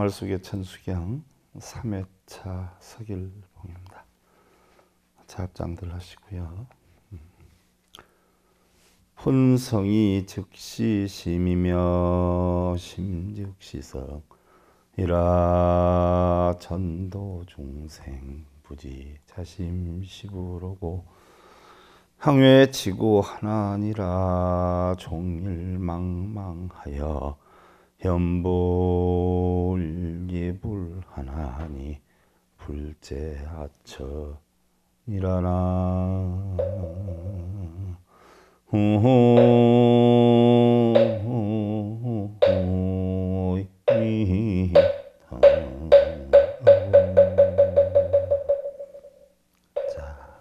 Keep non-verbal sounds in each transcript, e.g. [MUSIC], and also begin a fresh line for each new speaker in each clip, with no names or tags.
생활 속의 천수경 3회차 서길봉입니다. 작장들 하시고요. 혼성이 즉시 심이며 심즉시성 이라 전도 중생 부지 자심시부로고 항외치고 하나니라 종일망망하여 현불예불하나니 하 불제하천이라나 자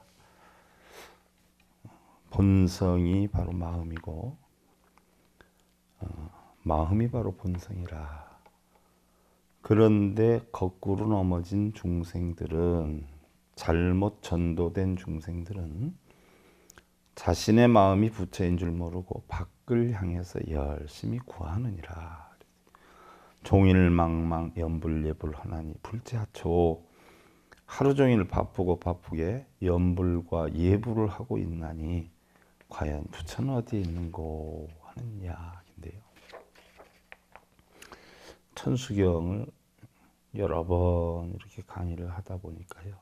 본성이 바로 마음이고 마음이 바로 본성이라. 그런데 거꾸로 넘어진 중생들은 잘못 전도된 중생들은 자신의 마음이 부처인 줄 모르고 밖을 향해서 열심히 구하느니라. 종일망망 연불예불 하나니 불제하초 하루 종일 바쁘고 바쁘게 연불과 예불을 하고 있나니 과연 부처는 어디에 있는고 하느냐 천수경을 여러 번 이렇게 강의를 하다 보니까요.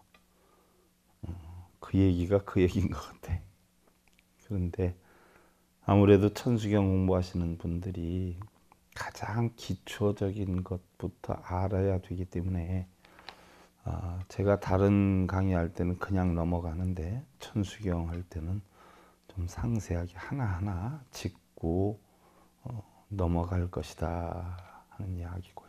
어, 그 얘기가 그 얘기인 것 같아. 그런데 아무래도 천수경 공부하시는 분들이 가장 기초적인 것부터 알아야 되기 때문에 아, 제가 다른 강의할 때는 그냥 넘어가는데 천수경 할 때는 좀 상세하게 하나하나 짚고 어, 넘어갈 것이다 하는 이야기고요.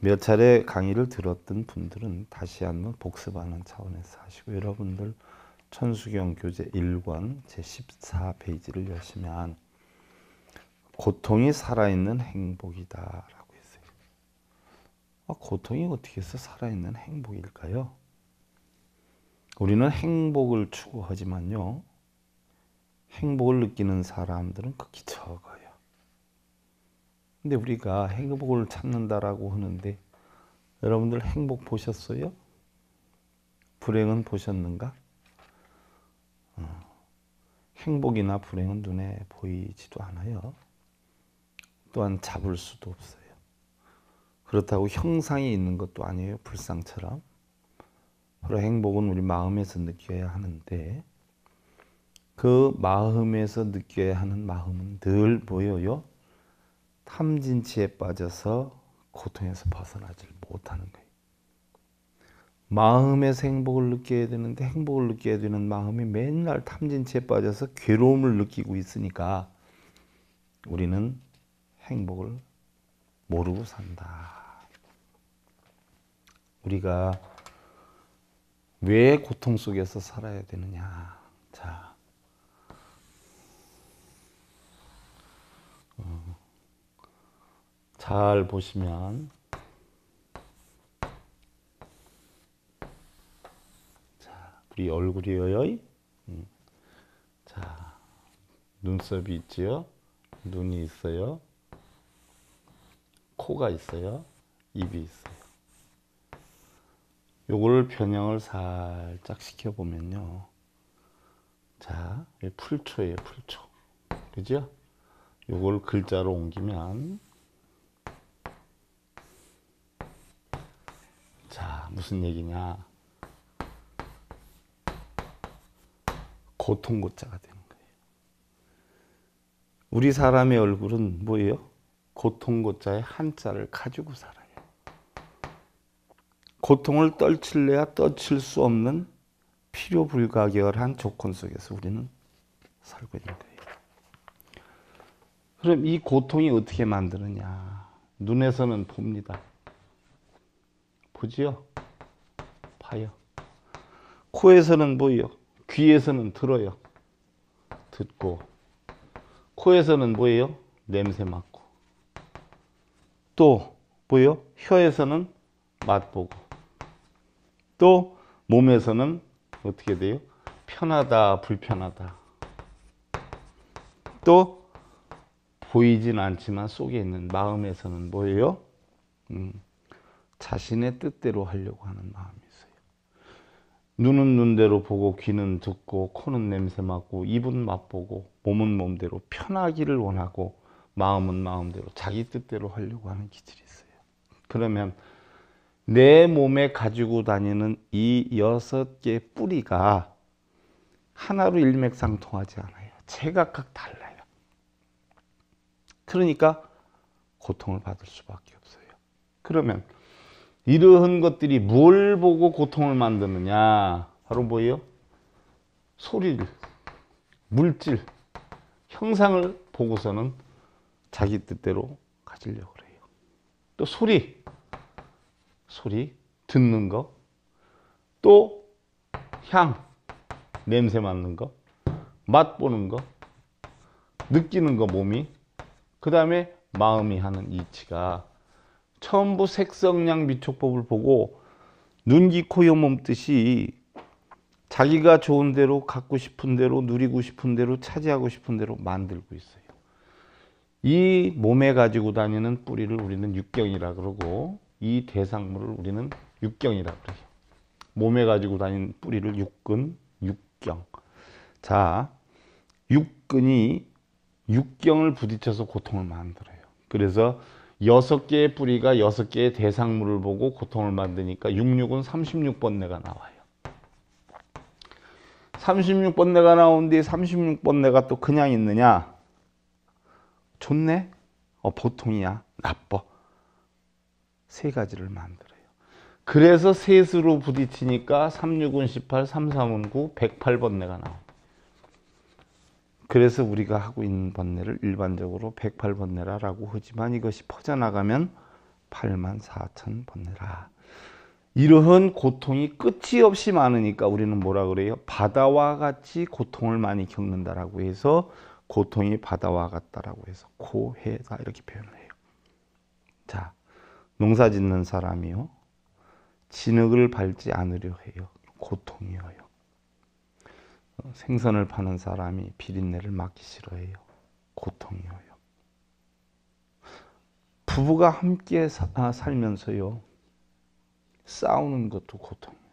몇 차례 강의를 들었던 분들은 다시 한번 복습하는 차원에서 하시고 여러분들 천수경 교재 1권 제14페이지를 열시면 고통이 살아있는 행복이다 라고 했어요. 아, 고통이 어떻게 해서 살아있는 행복일까요? 우리는 행복을 추구하지만요. 행복을 느끼는 사람들은 극히 적어요. 근데 우리가 행복을 찾는다라고 하는데 여러분들 행복 보셨어요? 불행은 보셨는가? 어. 행복이나 불행은 눈에 보이지도 않아요. 또한 잡을 수도 없어요. 그렇다고 형상이 있는 것도 아니에요. 불상처럼. 그러 행복은 우리 마음에서 느껴야 하는데 그 마음에서 느껴야 하는 마음은 늘 보여요. 탐진치에 빠져서 고통에서 벗어나질 못하는 거예요. 마음의 행복을 느껴야 되는데 행복을 느껴야 되는 마음이 맨날 탐진치에 빠져서 괴로움을 느끼고 있으니까 우리는 행복을 모르고 산다. 우리가 왜 고통 속에서 살아야 되느냐. 자, 잘 보시면 자, 우리 얼굴이에요. 음. 자, 눈썹이 있지요. 눈이 있어요. 코가 있어요. 입이 있어요. 요거 변형을 살짝 시켜보면요. 자, 풀초예요, 풀초. 그죠? 요걸 글자로 옮기면 무슨 얘기냐 고통고자가 되는 거예요. 우리 사람의 얼굴은 뭐예요? 고통고자의 한자를 가지고 살아요. 고통을 떨칠래야 떨칠 수 없는 필요 불가결한 조건 속에서 우리는 살고 있는 거예요. 그럼 이 고통이 어떻게 만드느냐? 눈에서는 봅니다. 보지요? 봐요. 코에서는 보여. 귀에서는 들어요. 듣고. 코에서는 뭐예요? 냄새 맡고. 또 뭐예요? 혀에서는 맛보고. 또 몸에서는 어떻게 돼요? 편하다, 불편하다. 또 보이진 않지만 속에 있는 마음에서는 뭐예요? 음, 자신의 뜻대로 하려고 하는 마음이에요. 눈은 눈대로 보고 귀는 듣고 코는 냄새 맡고 입은 맛보고 몸은 몸대로 편하기를 원하고 마음은 마음대로 자기 뜻대로 하려고 하는 기질이 있어요. 그러면 내 몸에 가지고 다니는 이 여섯 개의 뿌리가 하나로 일맥상통하지 않아요. 제각각 달라요. 그러니까 고통을 받을 수밖에 없어요. 그러면 이러한 것들이 뭘 보고 고통을 만드느냐 바로 뭐예요? 소리를 물질 형상을 보고서는 자기 뜻대로 가지려고 그래요 또 소리 소리 듣는 거또 향 냄새 맡는 거 맛보는 거 느끼는 거 몸이 그 다음에 마음이 하는 이치가 첨부 색성량 미촉법을 보고 눈기 코요 몸뜻이 자기가 좋은 대로 갖고 싶은 대로 누리고 싶은 대로 차지하고 싶은 대로 만들고 있어요. 이 몸에 가지고 다니는 뿌리를 우리는 육경이라 그러고 이 대상물을 우리는 육경이라 그래요. 몸에 가지고 다니는 뿌리를 육근, 육경. 자, 육근이 육경을 부딪혀서 고통을 만들어요. 그래서 여섯 개의 뿌리가 여섯 개의 대상물을 보고 고통을 만드니까 66은 36번뇌가 나와요. 36번뇌가 나오는 36번뇌가 또 그냥 있느냐? 좋네? 어, 보통이야. 나빠. 세 가지를 만들어요. 그래서 셋으로 부딪히니까 36은 18, 33은 9, 108번뇌가 나와요. 그래서 우리가 하고 있는 번뇌를 일반적으로 108번뇌라라고 하지만 이것이 퍼져나가면 8만 4천 번뇌라. 이러한 고통이 끝이 없이 많으니까 우리는 뭐라 그래요? 바다와 같이 고통을 많이 겪는다라고 해서 고통이 바다와 같다라고 해서 고해다 이렇게 표현을 해요. 자, 농사 짓는 사람이요. 진흙을 밟지 않으려 해요. 고통이어요. 생선을 파는 사람이 비린내를 맡기 싫어해요. 고통이 오요. 부부가 함께 사, 아, 살면서요. 싸우는 것도 고통이에요.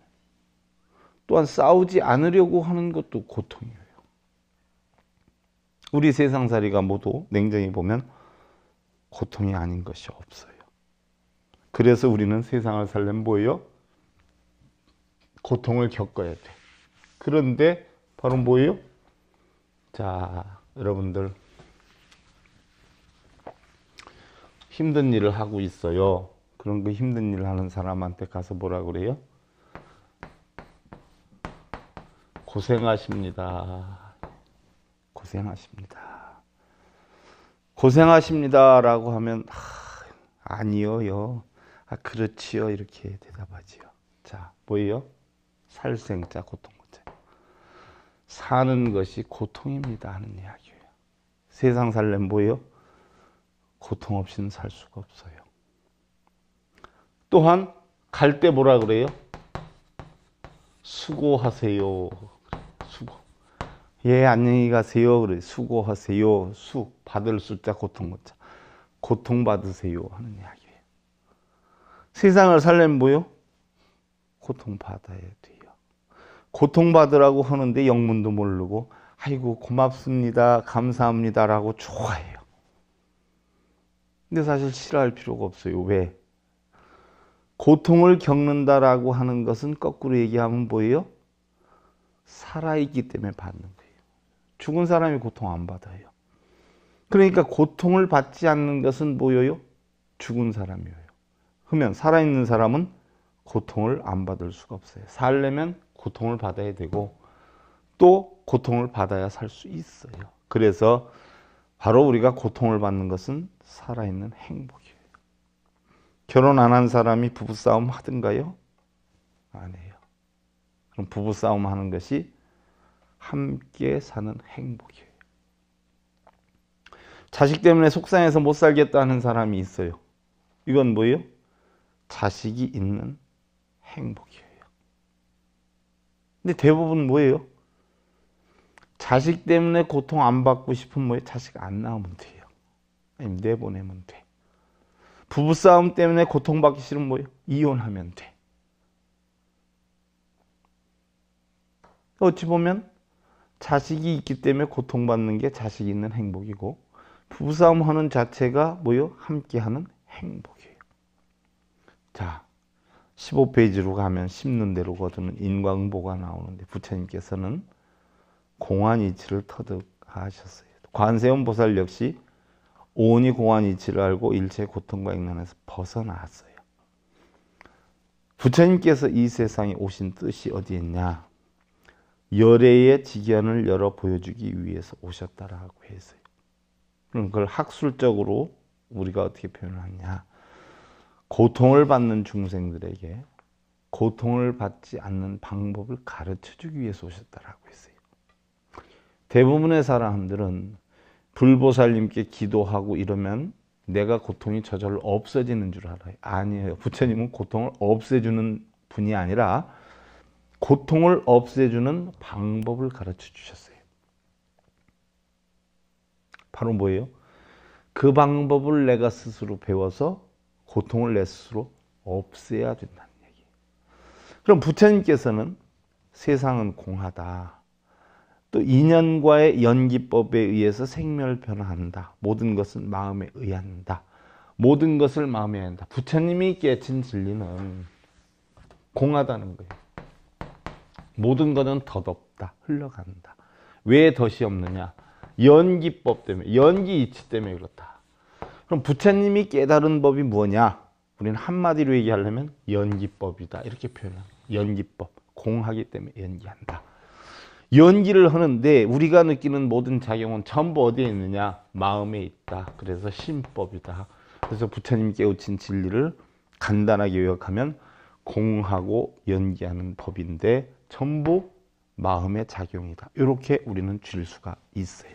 또한 싸우지 않으려고 하는 것도 고통이에요. 우리 세상살이가 모두 냉정히 보면 고통이 아닌 것이 없어요. 그래서 우리는 세상을 살려면 뭐예요? 고통을 겪어야 돼. 그런데 바로 뭐예요? 자, 여러분들 힘든 일을 하고 있어요. 그런 그 힘든 일을 하는 사람한테 가서 뭐라 그래요? 고생하십니다. 고생하십니다. 고생하십니다라고 하면 아, 니요요 아, 그렇지요. 이렇게 대답하지요. 자, 뭐예요? 살생자 고통. 사는 것이 고통입니다 하는 이야기예요. 세상 살면 뭐예요? 고통 없이는 살 수가 없어요. 또한 갈 때 뭐라 그래요? 수고하세요. 수고. 예, 안녕히 가세요. 그래. 수고하세요. 수 받을 숫자 고통 것자. 고통 받으세요 하는 이야기예요. 세상을 살려면 뭐요? 고통 받아야 돼. 고통받으라고 하는데 영문도 모르고 아이고 고맙습니다 감사합니다라고 좋아해요. 근데 사실 싫어할 필요가 없어요. 왜? 고통을 겪는다라고 하는 것은 거꾸로 얘기하면 뭐예요? 살아있기 때문에 받는 거예요. 죽은 사람이 고통 안 받아요. 그러니까 고통을 받지 않는 것은 뭐예요? 죽은 사람이에요. 그러면 살아있는 사람은 고통을 안 받을 수가 없어요. 살려면 고통을 받아야 되고 또 고통을 받아야 살 수 있어요. 그래서 바로 우리가 고통을 받는 것은 살아있는 행복이에요. 결혼 안 한 사람이 부부싸움 하든가요? 안 해요. 그럼 부부싸움 하는 것이 함께 사는 행복이에요. 자식 때문에 속상해서 못 살겠다 는 사람이 있어요. 이건 뭐예요? 자식이 있는 행복이에요. 근데 대부분 뭐예요? 자식 때문에 고통 안 받고 싶은 뭐예요? 자식 안 낳으면 돼요. 아니면 내보내면 돼. 부부싸움 때문에 고통받기 싫으 뭐예요? 이혼하면 돼. 어찌 보면 자식이 있기 때문에 고통받는 게 자식 있는 행복이고 부부싸움 하는 자체가 뭐요? 함께하는 행복이에요. 자, 15페이지로 가면 씹는 대로 거두는 인광보가 나오는데 부처님께서는 공안이치를 터득하셨어요. 관세음 보살 역시 온이 공안이치를 알고 일체 의 고통과 인간에서 벗어났어요. 부처님께서 이 세상에 오신 뜻이 어디있냐 열애의 지견을 열어 보여주기 위해서 오셨다라고 했어요. 그럼 그걸 학술적으로 우리가 어떻게 표현을 하냐? 고통을 받는 중생들에게 고통을 받지 않는 방법을 가르쳐 주기 위해서 오셨다라고 했어요. 대부분의 사람들은 불보살님께 기도하고 이러면 내가 고통이 저절로 없어지는 줄 알아요. 아니에요. 부처님은 고통을 없애주는 분이 아니라 고통을 없애주는 방법을 가르쳐 주셨어요. 바로 뭐예요? 그 방법을 내가 스스로 배워서 고통을 내 스스로 없애야 된다는 얘기예요. 그럼 부처님께서는 세상은 공하다. 또 인연과의 연기법에 의해서 생멸 변화한다. 모든 것은 마음에 의한다. 모든 것을 마음에 한다. 부처님이 깨친 진리는 공하다는 거예요. 모든 것은 덧없다. 흘러간다. 왜 덧이 없느냐? 연기법 때문에, 연기 이치 때문에 그렇다. 그럼 부처님이 깨달은 법이 뭐냐? 우리는 한마디로 얘기하려면 연기법이다. 이렇게 표현합니다. 연기법. 공하기 때문에 연기한다. 연기를 하는데 우리가 느끼는 모든 작용은 전부 어디에 있느냐? 마음에 있다. 그래서 신법이다. 그래서 부처님 깨우친 진리를 간단하게 요약하면 공하고 연기하는 법인데 전부 마음의 작용이다. 이렇게 우리는 줄 수가 있어요.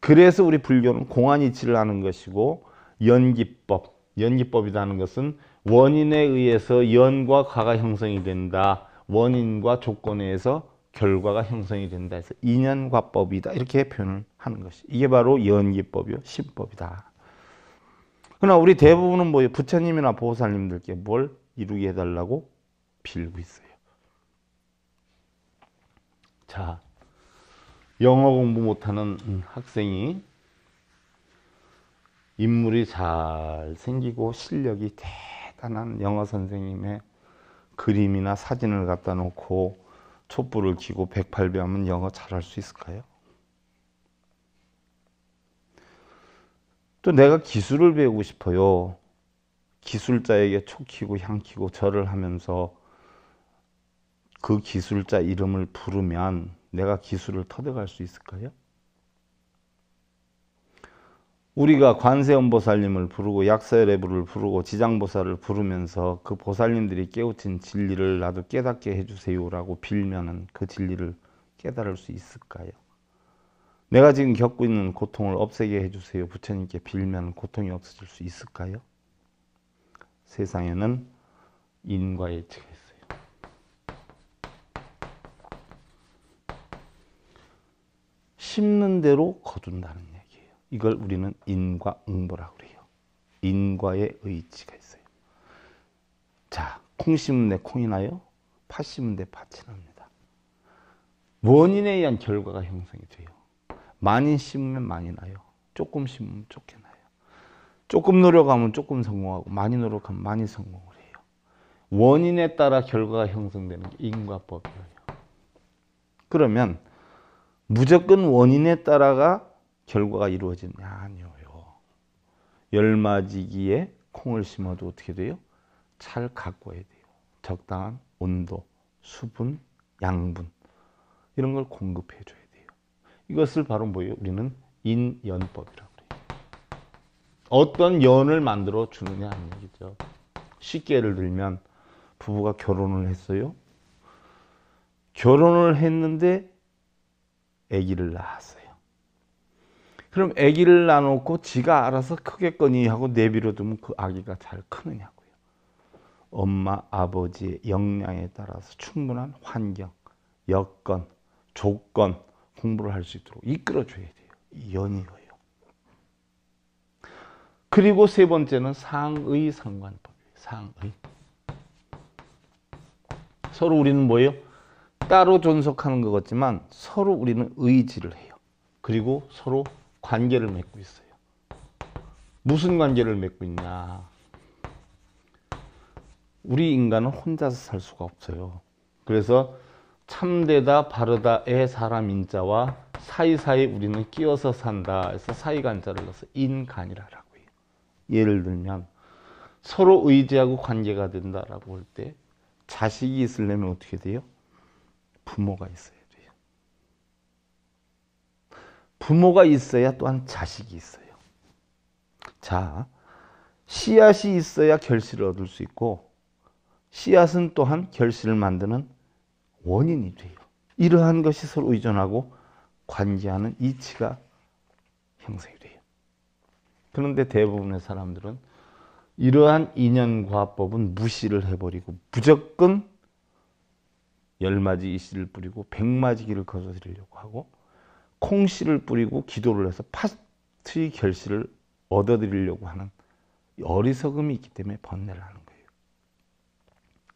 그래서 우리 불교는 공안이치를 하는 것이고 연기법, 연기법이라는 것은 원인에 의해서 연과 과가 형성이 된다. 원인과 조건에 의해서 결과가 형성이 된다 해서 인연과법이다 이렇게 표현을 하는 것이 이게 바로 연기법이요 신법이다 그러나 우리 대부분은 뭐 부처님이나 보호사님들께 뭘 이루게 해달라고 빌고 있어요 자 영어 공부 못하는 학생이 인물이 잘 생기고 실력이 대단한 영어 선생님의 그림이나 사진을 갖다 놓고 촛불을 켜고 108배 하면 영어 잘할 수 있을까요? 또 내가 기술을 배우고 싶어요. 기술자에게 촉키고 향키고 절을 하면서 그 기술자 이름을 부르면 내가 기술을 터득할 수 있을까요? 우리가 관세음보살님을 부르고 약사레부를 부르고 지장보살을 부르면서 그 보살님들이 깨우친 진리를 나도 깨닫게 해주세요라고 빌면은 그 진리를 깨달을 수 있을까요? 내가 지금 겪고 있는 고통을 없애게 해주세요. 부처님께 빌면 고통이 없어질 수 있을까요? 세상에는 인과의 책. 심는 대로 거둔다는 얘기예요. 이걸 우리는 인과응보라고 그요 인과의 의지가 있어요. 자, 콩 심은 데 콩이 나요. 팥 심은 데 팥이 납니다. 원인에 의한 결과가 형성이 돼요. 많이 심으면 많이 나요. 조금 심으면 조금 나요. 조금 노력하면 조금 성공하고 많이 노력하면 많이 성공을 해요. 원인에 따라 결과가 형성되는 게 인과법이에요. 그러면 무조건 원인에 따라가 결과가 이루어진다. 아니요. 열맞이기에 콩을 심어도 어떻게 돼요? 잘 가꿔야 돼요. 적당한 온도, 수분, 양분 이런 걸 공급해 줘야 돼요. 이것을 바로 뭐예요? 우리는 인연법이라고 그요 어떤 연을 만들어 주느냐 얘기죠. 쉽게 예를 들면 부부가 결혼을 했어요. 결혼을 했는데 아기를 낳았어요. 그럼 아기를 낳아놓고 지가 알아서 크겠거니 하고 내비려두면 그 아기가 잘 크느냐고요. 엄마, 아버지의 역량에 따라서 충분한 환경, 여건, 조건, 공부를 할 수 있도록 이끌어줘야 돼요. 연이어요. 그리고 세 번째는 상의 상관법이에요. 상의. 서로 우리는 뭐예요? 따로 존속하는 것 같지만 서로 우리는 의지를 해요. 그리고 서로 관계를 맺고 있어요. 무슨 관계를 맺고 있냐. 우리 인간은 혼자서 살 수가 없어요. 그래서 참되다 바르다의 사람 인자와 사이사이 우리는 끼어서 산다 해서 사이간자를 넣어서 인간이라고 해요. 예를 들면 서로 의지하고 관계가 된다라고 할 때 자식이 있으려면 어떻게 돼요? 부모가 있어야 돼요. 부모가 있어야 또한 자식이 있어요. 자, 씨앗이 있어야 결실을 얻을 수 있고 씨앗은 또한 결실을 만드는 원인이 돼요. 이러한 것이 서로 의존하고 관계하는 이치가 형성이 돼요. 그런데 대부분의 사람들은 이러한 인연과법은 무시를 해버리고 무조건 열마지 이씨를 뿌리고 백마지 기를 거둬들이려고 하고 콩씨를 뿌리고 기도를 해서 파트의 결실을 얻어들이려고 하는 어리석음이 있기 때문에 번뇌를 하는 거예요.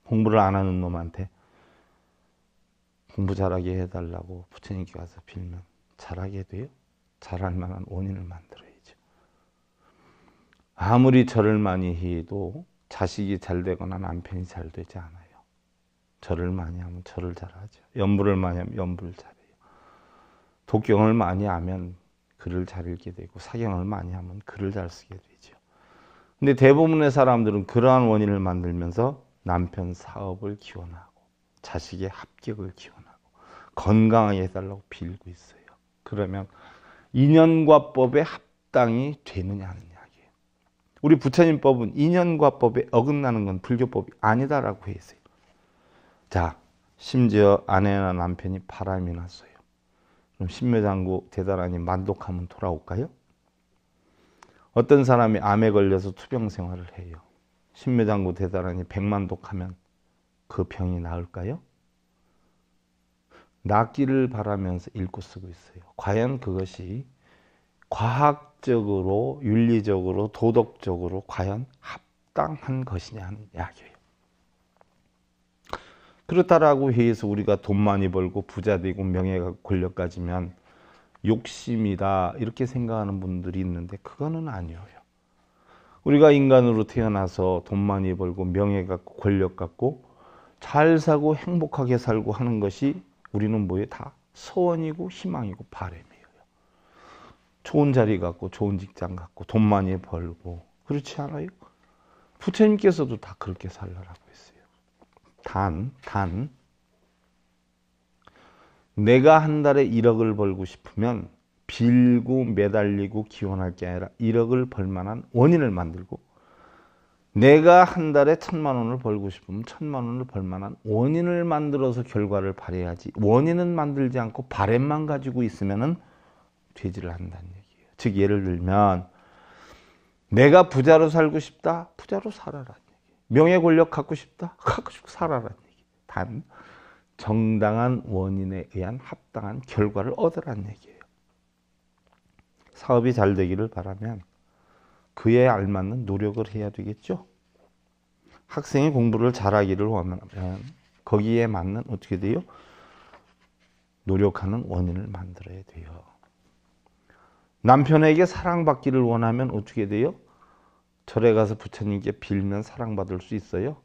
공부를 안 하는 놈한테 공부 잘하게 해달라고 부처님께 가서 빌면 잘하게 돼요? 잘할 만한 원인을 만들어야죠. 아무리 절을 많이 해도 자식이 잘 되거나 남편이 잘 되지 않아요. 절을 많이 하면 절을 잘하죠. 연불을 많이 하면 연불 잘해요. 독경을 많이 하면 글을 잘 읽게 되고 사경을 많이 하면 글을 잘 쓰게 되죠. 근데 대부분의 사람들은 그러한 원인을 만들면서 남편 사업을 기원하고 자식의 합격을 기원하고 건강하게 해달라고 빌고 있어요. 그러면 인연과 법에 합당이 되느냐 하는 이야기예요. 우리 부처님 법은 인연과 법에 어긋나는 건 불교법이 아니다라고 했어요. 자, 심지어 아내나 남편이 바람이 났어요. 그럼 신묘장구 대단하니 만독하면 돌아올까요? 어떤 사람이 암에 걸려서 투병 생활을 해요. 신묘장구 대단하니 백만독하면 그 병이 나을까요? 낫기를 바라면서 읽고 쓰고 있어요. 과연 그것이 과학적으로, 윤리적으로, 도덕적으로 과연 합당한 것이냐는 이야기예요. 그렇다라고 해서 우리가 돈 많이 벌고 부자 되고 명예 가 권력 가지면 욕심이다 이렇게 생각하는 분들이 있는데 그거는 아니에요. 우리가 인간으로 태어나서 돈 많이 벌고 명예 갖고 권력 갖고 잘 사고 행복하게 살고 하는 것이 우리는 뭐에 다 소원이고 희망이고 바램이에요. 좋은 자리 갖고 좋은 직장 갖고 돈 많이 벌고 그렇지 않아요? 부처님께서도 다 그렇게 살라라고. 단, 단 내가 한 달에 1억을 벌고 싶으면 빌고 매달리고 기원할 게 아니라 1억을 벌 만한 원인을 만들고 내가 한 달에 천만 원을 벌고 싶으면 천만 원을 벌 만한 원인을 만들어서 결과를 발휘야지 원인은 만들지 않고 바램만 가지고 있으면은 되지를 다는 얘기예요. 즉 예를 들면 내가 부자로 살고 싶다. 부자로 살아라. 명예 권력 갖고 싶다? [LAUGHS] 갖고 싶고 살아라. 단 정당한 원인에 의한 합당한 결과를 얻으라는 얘기예요. 사업이 잘 되기를 바라면 그에 알맞는 노력을 해야 되겠죠. 학생이 공부를 잘하기를 원하면 거기에 맞는 어떻게 돼요? 노력하는 원인을 만들어야 돼요. 남편에게 사랑받기를 원하면 어떻게 돼요? 절에 가서 부처님께 빌면 사랑받을 수 있어요?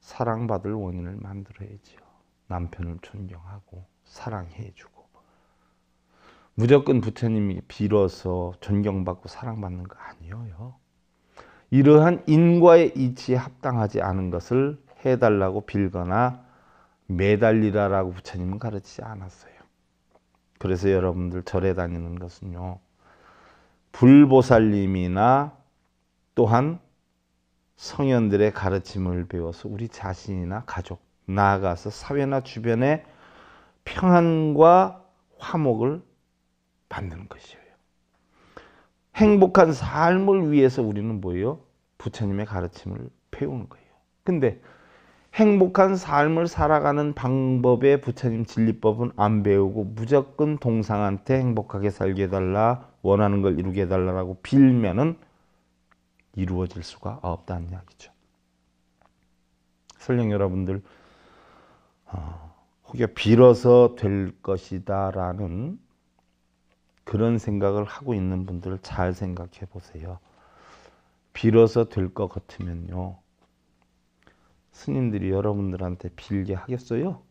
사랑받을 원인을 만들어야지요. 남편을 존경하고 사랑해주고 무조건 부처님이 빌어서 존경받고 사랑받는 거 아니에요. 이러한 인과의 이치에 합당하지 않은 것을 해달라고 빌거나 매달리라라고 부처님은 가르치지 않았어요. 그래서 여러분들 절에 다니는 것은요. 불보살님이나 또한 성현들의 가르침을 배워서 우리 자신이나 가족, 나아가서 사회나 주변에 평안과 화목을 받는 것이에요. 행복한 삶을 위해서 우리는 뭐예요? 부처님의 가르침을 배우는 거예요. 근데 행복한 삶을 살아가는 방법에 부처님 진리법은 안 배우고 무조건 동상한테 행복하게 살게 해달라, 원하는 걸 이루게 해달라고 빌면은 이루어질 수가 없다는 이야기죠. 설령 여러분들 어, 혹여 빌어서 될 것이다 라는 그런 생각을 하고 있는 분들 잘 생각해 보세요. 빌어서 될 것 같으면요. 스님들이 여러분들한테 빌게 하겠어요?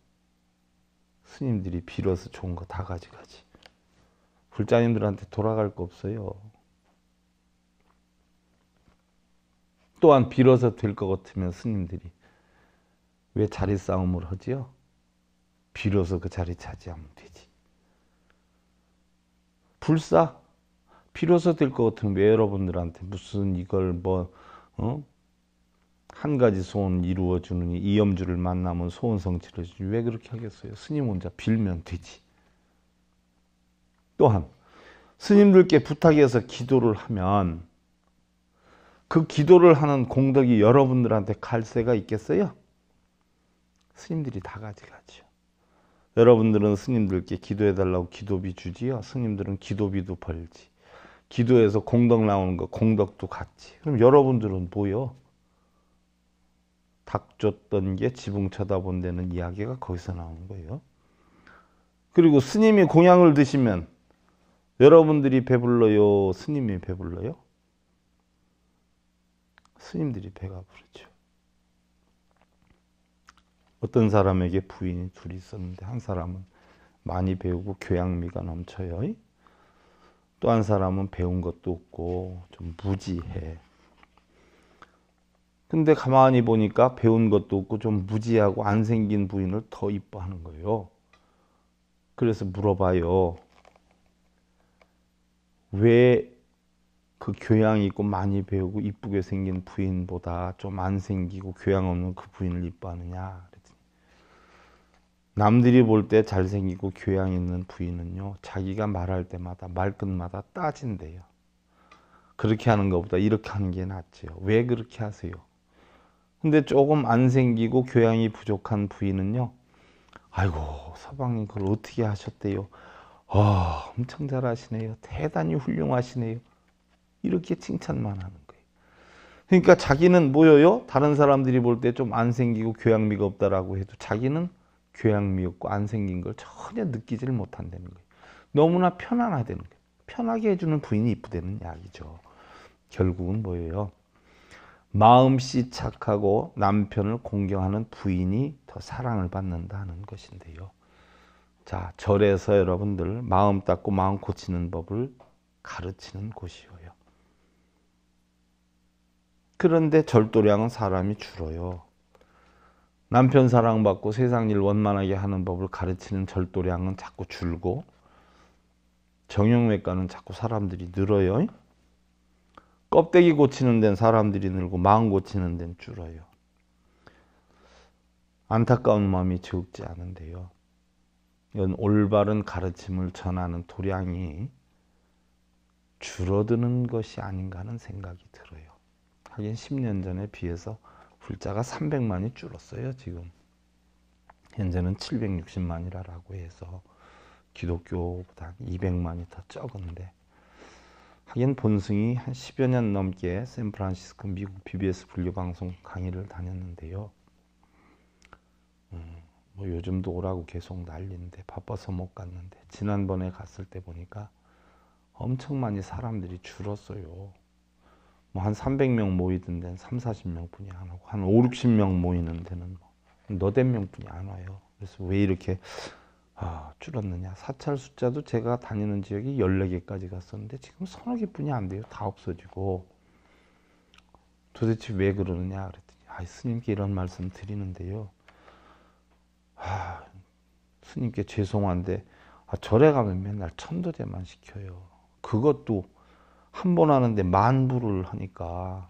스님들이 빌어서 좋은 거 다 가져가지. 불자님들한테 돌아갈 거 없어요. 또한 빌어서 될 것 같으면 스님들이 왜 자리 싸움을 하지요? 빌어서 그 자리 차지하면 되지. 불사 빌어서 될 것 같으면 왜 여러분들한테 무슨 이걸 뭐 어? 가지 소원 이루어주느 이염주를 만나면 소원 성취를 주니 왜 그렇게 하겠어요? 스님 혼자 빌면 되지. 또한 스님들께 부탁해서 기도를 하면 그 기도를 하는 공덕이 여러분들한테 갈세가 있겠어요? 스님들이 다 가져가죠. 여러분들은 스님들께 기도해달라고 기도비 주지요. 스님들은 기도비도 벌지. 기도해서 공덕 나오는 거 공덕도 같지. 그럼 여러분들은 뭐요? 닭 줬던 게 지붕 쳐다본다는 이야기가 거기서 나오는 거예요. 그리고 스님이 공양을 드시면 여러분들이 배불러요? 스님이 배불러요? 스님들이 배가 부르죠. 어떤 사람에게 부인이 둘이 있었는데 한 사람은 많이 배우고 교양미가 넘쳐요. 또 한 사람은 배운 것도 없고 좀 무지해. 근데 가만히 보니까 배운 것도 없고 좀 무지하고 안 생긴 부인을 더 이뻐하는 거예요. 그래서 물어봐요. 왜그 교양이 있고 많이 배우고 이쁘게 생긴 부인보다 좀 안 생기고 교양 없는 그 부인을 이뻐하느냐 그랬더니 남들이 볼 때 잘생기고 교양 있는 부인은요 자기가 말할 때마다 말끝마다 따진대요 그렇게 하는 것보다 이렇게 하는 게 낫지요 왜 그렇게 하세요 근데 조금 안 생기고 교양이 부족한 부인은요 아이고 서방님 그걸 어떻게 하셨대요 아 엄청 잘하시네요 대단히 훌륭하시네요 이렇게 칭찬만 하는 거예요. 그러니까 자기는 뭐여요? 다른 사람들이 볼 때 좀 안 생기고 교양미가 없다라고 해도 자기는 교양미 없고 안 생긴 걸 전혀 느끼질 못한다는 거예요. 너무나 편안하다는 거예요. 편하게 해주는 부인이 이쁘다는 약이죠. 결국은 뭐예요? 마음씨 착하고 남편을 공경하는 부인이 더 사랑을 받는다는 것인데요. 자, 절에서 여러분들 마음 닦고 마음 고치는 법을 가르치는 곳이요. 그런데 절도량은 사람이 줄어요. 남편 사랑받고 세상 일 원만하게 하는 법을 가르치는 절도량은 자꾸 줄고 정형외과는 자꾸 사람들이 늘어요. 껍데기 고치는 데는 사람들이 늘고 마음 고치는 데는 줄어요. 안타까운 마음이 적지 않은데요. 이건 올바른 가르침을 전하는 도량이 줄어드는 것이 아닌가 하는 생각이 들어요. 하긴 10년 전에 비해서 불자가 300만이 줄었어요. 지금 현재는 760만이라고 해서 기독교보다 200만이 더 적은데 하긴 본승이 한 10여 년 넘게 샌프란시스코 미국 BBS 분류방송 강의를 다녔는데요. 음, 뭐 요즘도 오라고 계속 난리인데 바빠서 못 갔는데 지난번에 갔을 때 보니까 엄청 많이 사람들이 줄었어요. 뭐한 300명 모이던 데는 3, 40명 뿐이 안 오고 한 5, 60명 모이는 데는 뭐 너댓 명 뿐이 안 와요. 그래서 왜 이렇게 아, 줄었느냐. 사찰 숫자도 제가 다니는 지역이 14개까지 갔었는데 지금 서너 개뿐이 안 돼요. 다 없어지고 도대체 왜 그러느냐 그랬더니 아, 스님께 이런 말씀 드리는데요. 아, 스님께 죄송한데 아, 절에 가면 맨날 천도제만 시켜요. 그것도 한번 하는데 만부를 하니까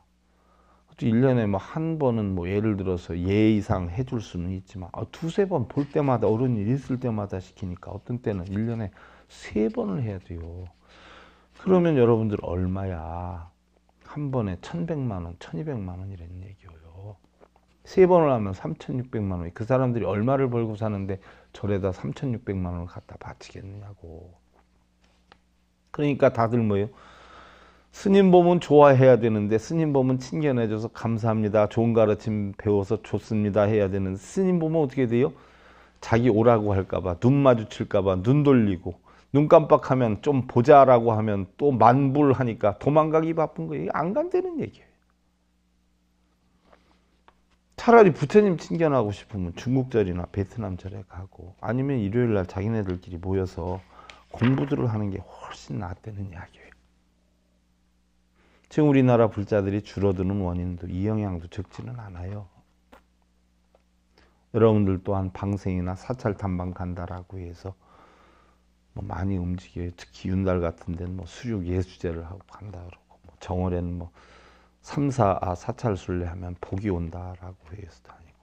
또 1년에 뭐 한 번은 뭐 예를 들어서 예 이상 해줄 수는 있지만 아, 두세 번 볼 때마다 어른 이 있을 때마다 시키니까 어떤 때는 1년에 세 번을 해야 돼요. 그러면 여러분들 얼마야? 한 번에 1,100만 원, 1,200만 원이라는 얘기예요. 세 번을 하면 3,600만 원그 사람들이 얼마를 벌고 사는데 절에다 3,600만 원을 갖다 바치겠느냐고. 그러니까 다들 뭐예요? 스님 보면 좋아해야 되는데 스님 보면 친견해줘서 감사합니다. 좋은 가르침 배워서 좋습니다 해야 되는 스님 보면 어떻게 돼요? 자기 오라고 할까봐 눈 마주칠까봐 눈 돌리고 눈 깜빡하면 좀 보자라고 하면 또 만불하니까 도망가기 바쁜 거예요. 안 간다는 얘기예요. 차라리 부처님 친견하고 싶으면 중국절이나 베트남절에 가고 아니면 일요일 날 자기네들끼리 모여서 공부들을 하는 게 훨씬 낫다는 이야기예요. 지금 우리나라 불자들이 줄어드는 원인도 이 영향도 적지는 않아요. 여러분들 또한 방생이나 사찰 탐방 간다라고 해서 뭐 많이 움직여요. 특히 윤달 같은 데는 뭐 수륙 예수제를 하고 간다 그러고 뭐 정월에는 뭐 삼사 아, 사찰 순례 하면 복이 온다라고 해서 다니고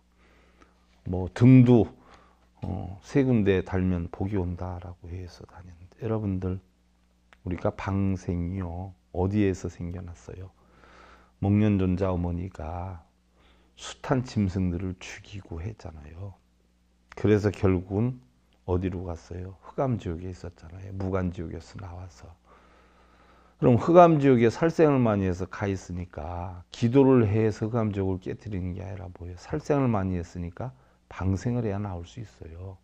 뭐 등도 어, 세 군데 달면 복이 온다라고 해서 다니는데 여러분들 우리가 방생이요 어디에서 생겨났어요? 목련존자 어머니가 숱한 짐승들을 죽이고 했잖아요. 그래서 결국은 어디로 갔어요? 흑암지옥에 있었잖아요. 무간지옥에서 나와서. 그럼 흑암지옥에 살생을 많이 해서 가 있으니까 기도를 해서 흑암지옥을 깨뜨리는 게 아니라 뭐예요? 살생을 많이 했으니까 방생을 해야 나올 수 있어요.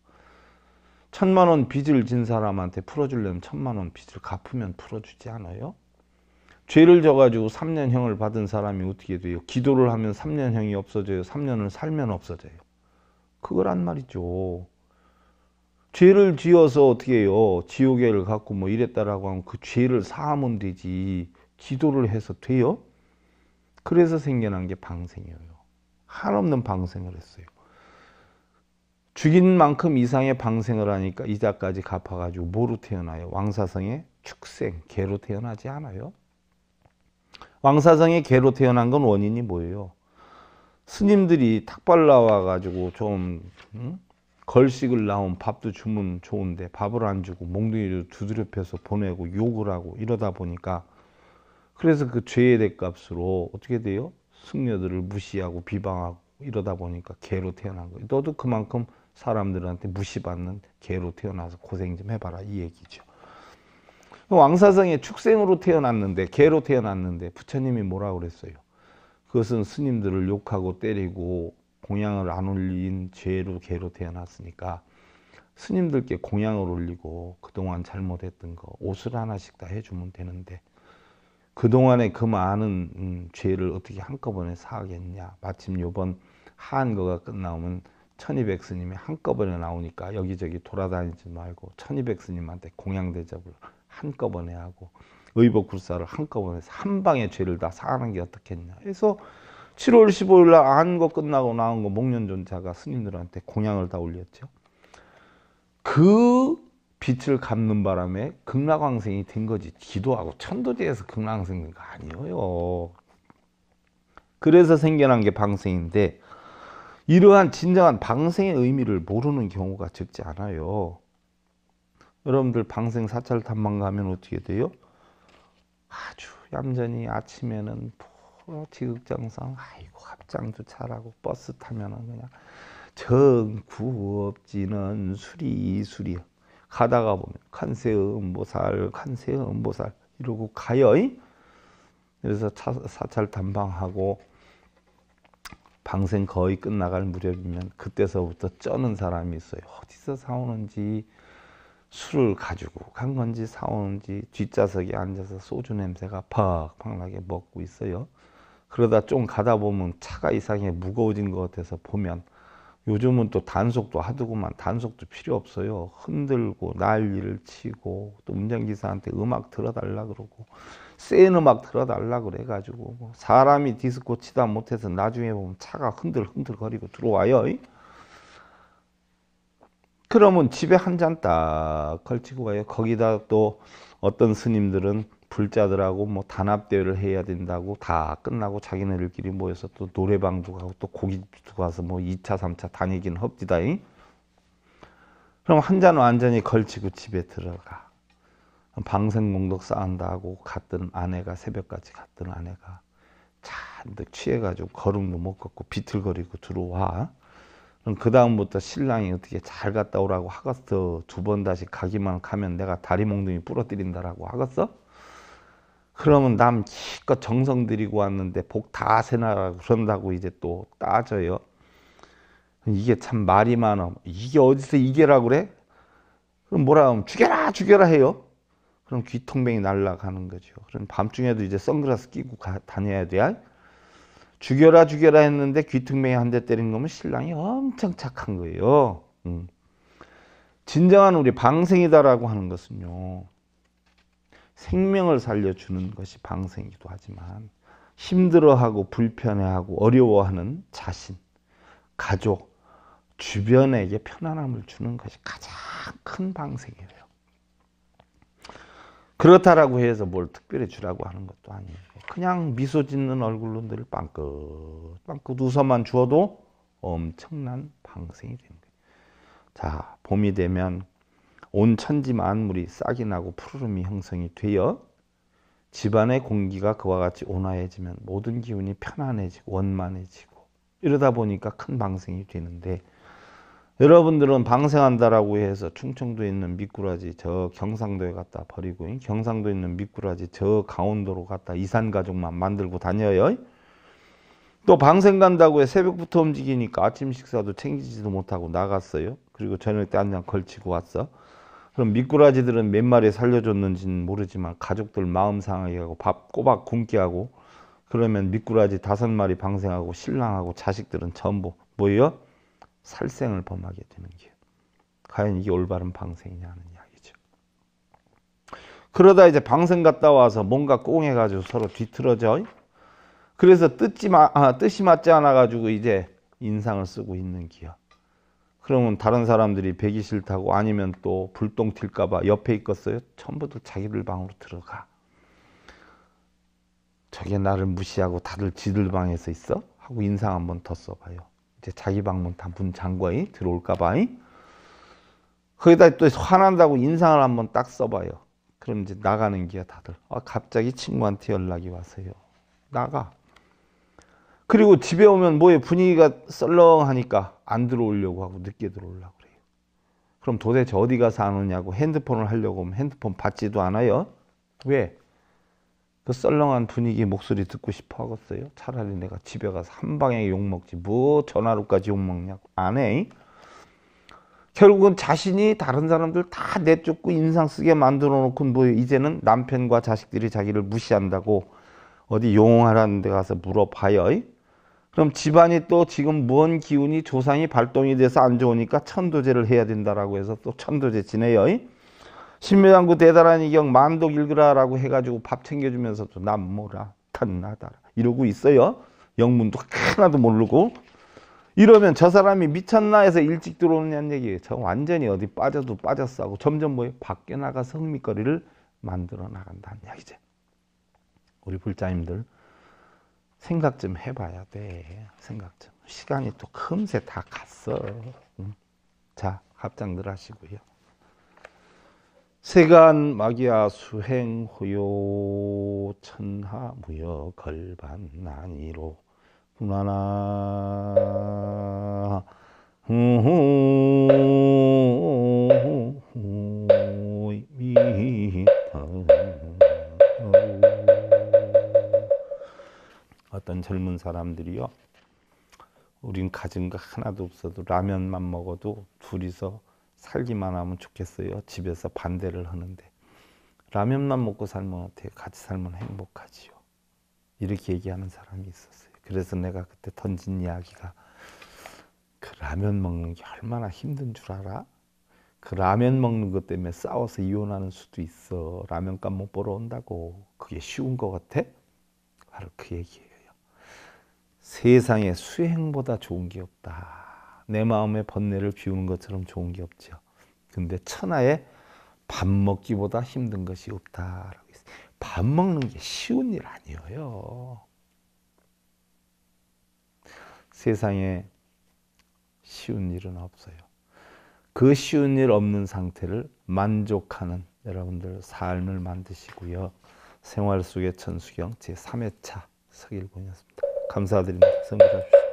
천만 원 빚을 진 사람한테 풀어주려면 천만 원 빚을 갚으면 풀어주지 않아요? 죄를 져가지고 3년형을 받은 사람이 어떻게 돼요? 기도를 하면 3년형이 없어져요. 3년을 살면 없어져요. 그거란 말이죠. 죄를 지어서 어떻게 해요? 지옥에를 갖고 뭐 이랬다라고 하면 그 죄를 사하면 되지. 기도를 해서 돼요? 그래서 생겨난 게 방생이에요. 한없는 방생을 했어요. 죽인 만큼 이상의 방생을 하니까 이자까지 갚아가지고 뭐로 태어나요? 왕사성의 축생, 개로 태어나지 않아요? 왕사장의 개로 태어난 건 원인이 뭐예요? 스님들이 탁발 나와가지고 좀 응? 걸식을 나온 밥도 주면 좋은데 밥을 안 주고 몽둥이를 두드려 패서 보내고 욕을 하고 이러다 보니까 그래서 그 죄의 대값으로 어떻게 돼요? 승려들을 무시하고 비방하고 이러다 보니까 개로 태어난 거예요. 너도 그만큼 사람들한테 무시받는 개로 태어나서 고생 좀 해봐라 이 얘기죠. 왕사성에 축생으로 태어났는데 개로 태어났는데 부처님이 뭐라고 그랬어요? 그것은 스님들을 욕하고 때리고 공양을 안 올린 죄로 개로 태어났으니까 스님들께 공양을 올리고 그동안 잘못했던 거 옷을 하나씩 다 해주면 되는데 그동안에 그 많은 음, 죄를 어떻게 한꺼번에 사하겠냐 마침 요번 한거가 끝나오면 천이백 스님이 한꺼번에 나오니까 여기저기 돌아다니지 말고 천이백 스님한테 공양대접을 한꺼번에 하고 의복 불사를 한꺼번에 한 방에 죄를 다 사하는 게 어떻겠냐. 해서 7월 15일 날안거 끝나고 나온 거 목련전자가 스님들한테 공양을 다 올렸죠. 그 빛을 갚는 바람에 극락왕생이 된 거지 기도하고 천도제에서 극락왕생 된거 아니에요. 그래서 생겨난 게 방생인데 이러한 진정한 방생의 의미를 모르는 경우가 적지 않아요. 여러분들 방생 사찰 탐방 가면 어떻게 돼요? 아주 얌전히 아침에는 지극장상 아이고 합장도 잘하고 버스 타면은 그냥 정구 없지는 수리 수리 가다가 보면 칸세음 보살 칸세음 보살 이러고 가요 그래서 차, 사찰 탐방하고 방생 거의 끝나갈 무렵이면 그때서부터 쩌는 사람이 있어요 어디서 사오는지 술을 가지고 간 건지 사온지 뒷좌석에 앉아서 소주 냄새가 팍팍 나게 먹고 있어요. 그러다 좀 가다 보면 차가 이상해 무거워진 것 같아서 보면 요즘은 또 단속도 하더구만 단속도 필요 없어요. 흔들고 난리를 치고 또 운전기사한테 음악 들어달라 그러고 센 음악 들어달라 그래가지고 뭐 사람이 디스코 치다 못해서 나중에 보면 차가 흔들흔들거리고 들어와요. 그러면 집에 한 잔 딱 걸치고 가요. 거기다 또 어떤 스님들은 불자들하고 뭐 단합대회를 해야 된다고 다 끝나고 자기네들끼리 모여서 또 노래방도 가고 또 고깃집도 가서 뭐 2차, 3차 다니긴 헙디다잉. 그럼 한 잔 완전히 걸치고 집에 들어가. 방생공덕 쌓은다고 갔던 아내가 새벽까지 갔던 아내가 잔뜩 취해가지고 걸음도 못 걷고 비틀거리고 들어와. 그럼그 다음부터 신랑이 어떻게 잘 갔다 오라고 하겠어 두 번 다시 가기만 가면 내가 다리 몽둥이 부러뜨린다라고 하겠어? 그러면 남 기껏 정성 들이고 왔는데 복 다 세나라고 그런다고 이제 또 따져요. 이게 참 말이 많아. 이게 어디서 이게라 그래? 그럼 뭐라 하면 죽여라 죽여라 해요. 그럼 귀통뱅이 날라가는 거죠. 그럼 밤중에도 이제 선글라스 끼고 가, 다녀야 돼. 요 죽여라 죽여라 했는데 귀퉁맹이 한 대 때린 거면 신랑이 엄청 착한 거예요. 음. 진정한 우리 방생이다라고 하는 것은요. 생명을 살려주는 것이 방생이기도 하지만 힘들어하고 불편해하고 어려워하는 자신, 가족, 주변에게 편안함을 주는 것이 가장 큰 방생이에요. 그렇다라고 해서 뭘 특별히 주라고 하는 것도 아니에요. 그냥 미소 짓는 얼굴로 늘 빵긋 빵긋 웃어만 주어도 엄청난 방생이 되는 거예요. 자, 봄이 되면 온 천지 만물이 싹이 나고 푸르름이 형성이 되어 집안의 공기가 그와 같이 온화해지면 모든 기운이 편안해지고 원만해지고 이러다 보니까 큰 방생이 되는데 여러분들은 방생한다라고 해서 충청도에 있는 미꾸라지 저 경상도에 갖다 버리고 경상도에 있는 미꾸라지 저 강원도로 갖다 이산 가족만 만들고 다녀요. 또 방생 간다고 해 새벽부터 움직이니까 아침 식사도 챙기지도 못하고 나갔어요. 그리고 저녁 때한장 걸치고 왔어. 그럼 미꾸라지들은 몇 마리 살려줬는지는 모르지만 가족들 마음 상하게 하고 밥 꼬박 굶게 하고 그러면 미꾸라지 다섯 마리 방생하고 신랑하고 자식들은 전부 뭐예요? 살생을 범하게 되는 게 과연 이게 올바른 방생이냐 하는 이야기죠. 그러다 이제 방생 갔다 와서 뭔가 꽁해가지고 서로 뒤틀어져. 그래서 뜻이, 마, 아, 뜻이 맞지 않아가지고 이제 인상을 쓰고 있는 기야. 그러면 다른 사람들이 배기 싫다고 아니면 또 불똥 튈까봐 옆에 있겠어요? 전부들 자기들 방으로 들어가. 저게 나를 무시하고 다들 지들 방에서 있어? 하고 인상 한번 더 써봐요. 이제 자기 방문 단분 장과이 들어올까봐. 거기다 또 화난다고 인상을 한번 딱 써봐요. 그럼 이제 나가는 기야 다들. 아, 갑자기 친구한테 연락이 와서요. 나가. 그리고 집에 오면 뭐에 분위기가 썰렁하니까 안 들어오려고 하고 늦게 들어오려고 그래요. 그럼 도대체 어디 가서 안 오냐고 핸드폰을 하려고 하면 핸드폰 받지도 않아요. 왜? 그 썰렁한 분위기 목소리 듣고 싶어 하겠어요? 차라리 내가 집에 가서 한 방에 욕먹지 뭐 전화로까지 욕먹냐고 안해 결국은 자신이 다른 사람들 다 내쫓고 인상 쓰게 만들어 놓고 뭐 이제는 남편과 자식들이 자기를 무시한다고 어디 용하라는 데 가서 물어봐요 그럼 집안이 또 지금 무 기운이 조상이 발동이 돼서 안 좋으니까 천도제를 해야 된다라고 해서 또 천도제 지내요 신묘장구 대단한 이경 만독 읽으라라고 해가지고 밥 챙겨주면서도 남모라 탄나다라 이러고 있어요. 영문도 하나도 모르고 이러면 저 사람이 미쳤나 해서 일찍 들어오느냐는 얘기예요. 저 완전히 어디 빠져도 빠졌어 하고 점점 뭐 밖에 나가서 미거리를 만들어 나간다는 이야기죠. 우리 불자님들 생각 좀 해봐야 돼. 생각 좀. 시간이 또 금세 다 갔어. 자, 합장들 하시고요. 세간 마귀야 수행호요 천하 무여 걸반 난이로 분하나 어떤 젊은 사람들이요 우린 가진 거 하나도 없어도 라면만 먹어도 둘이서 살기만 하면 좋겠어요. 집에서 반대를 하는데 라면만 먹고 살면 어때요? 같이 살면 행복하지요. 이렇게 얘기하는 사람이 있었어요. 그래서 내가 그때 던진 이야기가 그 라면 먹는 게 얼마나 힘든 줄 알아? 그 라면 먹는 것 때문에 싸워서 이혼하는 수도 있어. 라면값 못 벌어 온다고. 그게 쉬운 것 같아? 바로 그 얘기예요. 세상에 수행보다 좋은 게 없다. 내 마음의 번뇌를 비우는 것처럼 좋은 게 없죠. 근데 천하에 밥 먹기보다 힘든 것이 없다라고 했어요. 밥 먹는 게 쉬운 일 아니에요. 세상에 쉬운 일은 없어요. 그 쉬운 일 없는 상태를 만족하는 여러분들 삶을 만드시고요. 생활 속의 천수경 제3회차 서길봉이습니다 감사드립니다. 성불하십시오.